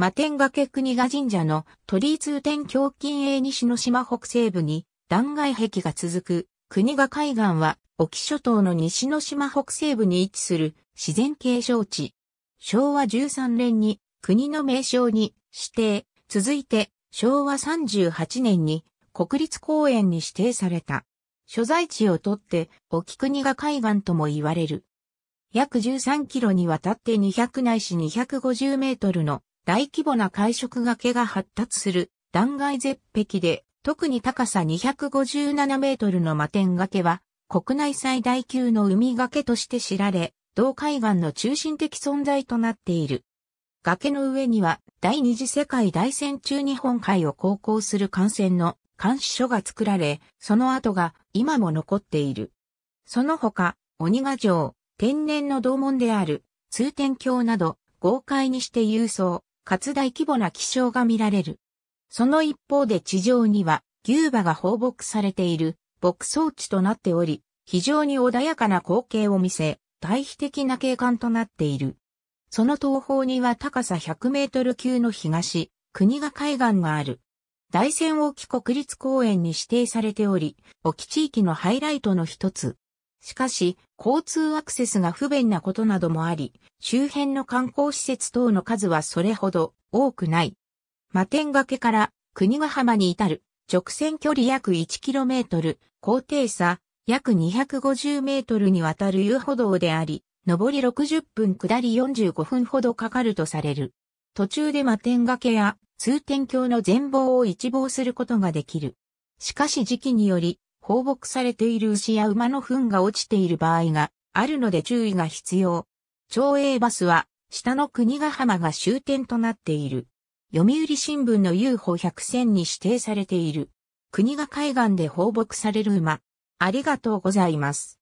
摩天崖国賀神社の鳥居通天橋近営西の島北西部に断崖壁が続く国賀海岸は沖諸島の西の島北西部に位置する自然景勝地。昭和13年に国の名称に指定、続いて昭和38年に国立公園に指定された。所在地をとって沖国賀海岸とも言われる。約13キロにわたって200内いし250メートルの大規模な海食崖が発達する断崖絶壁で、特に高さ257メートルの摩天崖は、国内最大級の海崖として知られ、同海岸の中心的存在となっている。崖の上には第二次世界大戦中日本海を航行する艦船の監視所が作られ、その跡が今も残っている。その他、鬼ヶ城、天然の洞門である通天橋など、豪快にして郵送、活大規模な気象が見られる。その一方で地上には牛馬が放牧されている牧草地となっており、非常に穏やかな光景を見せ、対比的な景観となっている。その東方には高さ100メートル級の東、国が海岸がある。大仙沖国立公園に指定されており、沖地域のハイライトの一つ。しかし、交通アクセスが不便なことなどもあり、周辺の観光施設等の数はそれほど多くない。摩天崖から国ヶ浜に至る直線距離約 1km、高低差約 250m にわたる遊歩道であり、上り60分下り45分ほどかかるとされる。途中で摩天崖や通天橋の全貌を一望することができる。しかし時期により放牧されている牛や馬の糞が落ちている場合があるので注意が必要。町営バスは、下の国ヶ浜が終点となっている。読売新聞の UFO100 選に指定されている。国が海岸で放牧される馬。ありがとうございます。